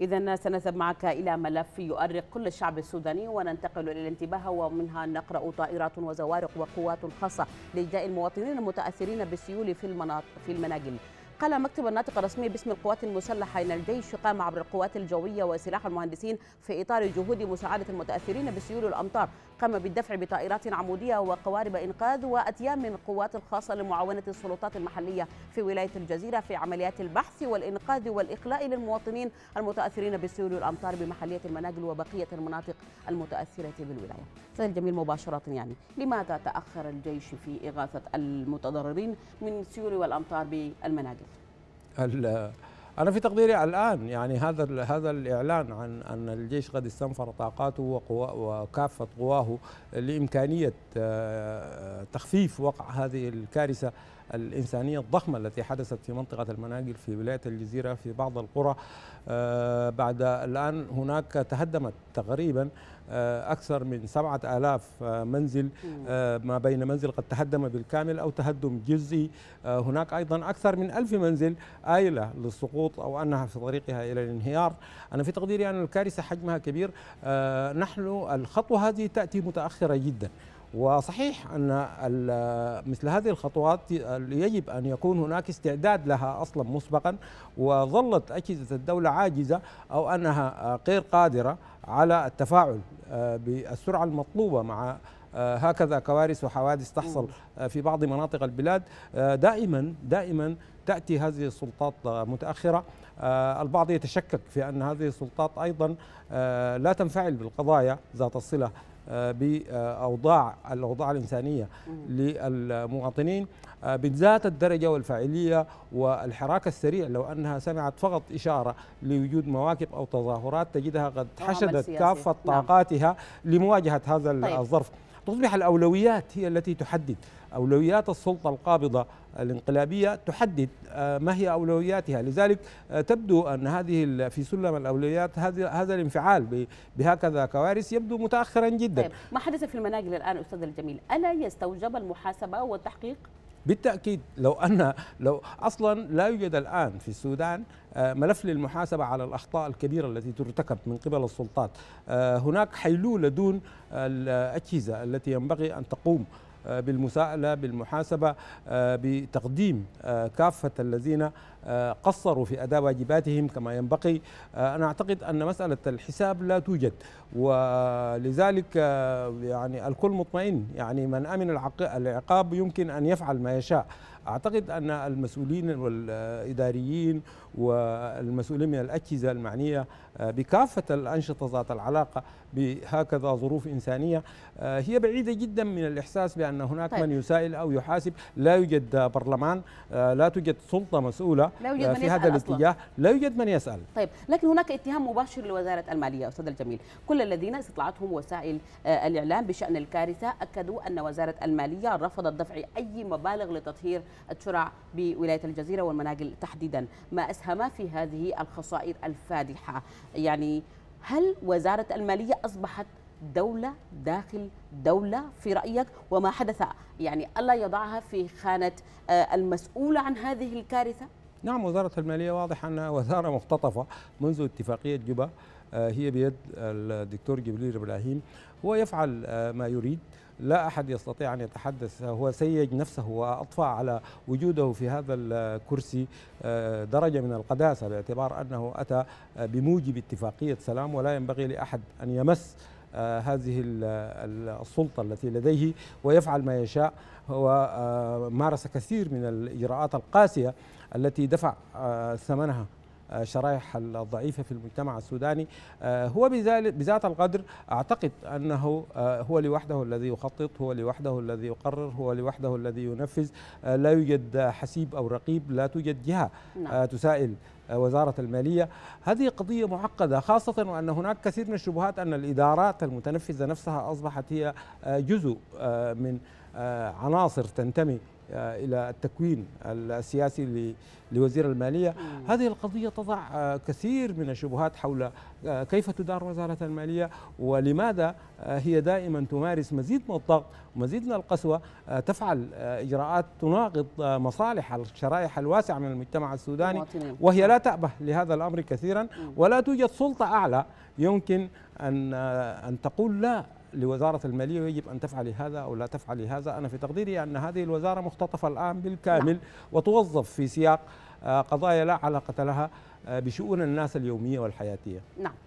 إذا سنذهب معك إلى ملف يؤرق كل الشعب السوداني وننتقل إلى الانتباه ومنها نقرأ طائرات وزوارق وقوات خاصة لإجلاء المواطنين المتأثرين بالسيول في المناطق في المناجم. قال مكتب الناطق الرسمي باسم القوات المسلحة إن الجيش قام عبر القوات الجوية وسلاح المهندسين في إطار جهود مساعدة المتأثرين بسيول الأمطار قام بالدفع بطائرات عمودية وقوارب إنقاذ وأتيام من القوات الخاصة لمعاونة السلطات المحلية في ولاية الجزيرة في عمليات البحث والإنقاذ والإقلاء للمواطنين المتأثرين بسيول الأمطار بمحلية المناجل وبقية المناطق المتأثرة بالولاية سيد الجميل مباشرة يعني لماذا تأخر الجيش في إغاثة المتضررين من سيول والأمطار بالمناجل انا في تقديري الان يعني هذا هذا الاعلان عن ان الجيش قد استنفر طاقاته وكافه قواه لامكانيه آه، تخفيف وقع هذه الكارثه الإنسانية الضخمة التي حدثت في منطقة المناقل في ولاية الجزيرة في بعض القرى آه، بعد الآن هناك تهدمت تقريبا آه، أكثر من سبعة آلاف آه، منزل ما بين منزل قد تهدم بالكامل أو تهدم جزئي هناك أيضا أكثر من ألف منزل آيلة للسقوط أو أنها في طريقها إلى الانهيار أنا في تقديري أن الكارثة حجمها كبير نحن الخطوة هذه تأتي متأخرة جدا وصحيح ان مثل هذه الخطوات يجب ان يكون هناك استعداد لها اصلا مسبقا وظلت اجهزه الدوله عاجزه او انها غير قادره على التفاعل آه، بالسرعه المطلوبه مع آه، هكذا كوارث وحوادث تحصل آه، في بعض مناطق البلاد دائما دائما تاتي هذه السلطات متاخره البعض يتشكك في ان هذه السلطات ايضا لا تنفعل بالقضايا ذات الصله آه، باوضاع الاوضاع الانسانيه للمواطنين آه، بذات الدرجه والفاعليه والحراك السريع لو انها سمعت فقط اشاره لوجود مواكب او تظاهرات تجدها قد حشدت كافه نعم. طاقاتها لمواجهه هذا طيب. الظرف تصبح الأولويات هي التي تحدد أولويات السلطة القابضة الانقلابية تحدد آه، ما هي أولوياتها لذلك آه، تبدو أن هذه في سلم الأولويات هذا الانفعال بهكذا كوارث يبدو متأخرا جدا طيب ما حدث في المناقل الآن أستاذ الجميل ألا يستوجب المحاسبة والتحقيق؟ بالتاكيد لو ان لو اصلا لا يوجد الان في السودان آه، ملف للمحاسبه على الاخطاء الكبيره التي ترتكب من قبل السلطات آه، هناك حيلوله دون آه، الاجهزه التي ينبغي ان تقوم آه، بالمساءله بالمحاسبه آه، بتقديم آه، كافه الذين قصروا في اداء واجباتهم كما ينبغي انا اعتقد ان مساله الحساب لا توجد ولذلك يعني الكل مطمئن يعني من امن العقاب يمكن ان يفعل ما يشاء اعتقد ان المسؤولين والاداريين والمسؤولين من الاجهزه المعنيه آه، بكافه الانشطه ذات العلاقه بهكذا ظروف انسانيه آه، هي بعيده جدا من الاحساس بان هناك طيب. من يسائل او يحاسب لا يوجد برلمان آه، لا توجد سلطه مسؤوله لا يوجد في هذا الاتجاه لا يوجد من يسال طيب لكن هناك اتهام مباشر لوزاره الماليه استاذ الجميل كل الذين استطلعتهم وسائل الاعلام بشان الكارثه اكدوا ان وزاره الماليه رفضت دفع اي مبالغ لتطهير الترع بولاية الجزيرة والمناقل تحديدا ما أسهم في هذه الخسائر الفادحة يعني هل وزارة المالية أصبحت دولة داخل دولة في رأيك وما حدث يعني ألا يضعها في خانة آه، المسؤولة عن هذه الكارثة؟ نعم وزارة المالية واضح أنها وزارة مختطفة منذ اتفاقية جوبا آه، هي بيد الدكتور جبريل ابراهيم هو يفعل آه، ما يريد لا احد يستطيع ان يتحدث هو سيج نفسه واطفى على وجوده في هذا الكرسي آه، درجه من القداسه باعتبار انه اتى بموجب اتفاقيه سلام ولا ينبغي لاحد ان يمس هذه السلطة التي لديه ويفعل ما يشاء هو مارس كثير من الإجراءات القاسية التي دفع ثمنها الشرائح آه، الضعيفة في المجتمع السوداني آه، هو بذات القدر أعتقد أنه آه، هو لوحده الذي يخطط هو لوحده الذي يقرر هو لوحده الذي ينفذ لا يوجد حسيب أو رقيب لا توجد جهة نعم. تسائل وزارة المالية هذه قضية معقدة خاصة وأن هناك كثير من الشبهات أن الإدارات المتنفذة نفسها أصبحت هي جزء من آه، عناصر تنتمي آه، الى التكوين السياسي لوزير الماليه، هذه القضيه تضع آه، كثير من الشبهات حول كيف تدار وزاره الماليه ولماذا هي دائما تمارس مزيد من الضغط ومزيد من القسوه تفعل اجراءات تناقض مصالح الشرائح الواسعه من المجتمع السوداني وهي لا نعم. تأبه لهذا الامر كثيرا ولا توجد سلطه اعلى يمكن ان ان تقول لا لوزارة المالية يجب أن تفعل هذا أو لا تفعل هذا أنا في تقديري أن هذه الوزارة مختطفة الآن بالكامل نعم. وتوظف في سياق آه، قضايا لا علاقة لها آه، بشؤون الناس اليومية والحياتية نعم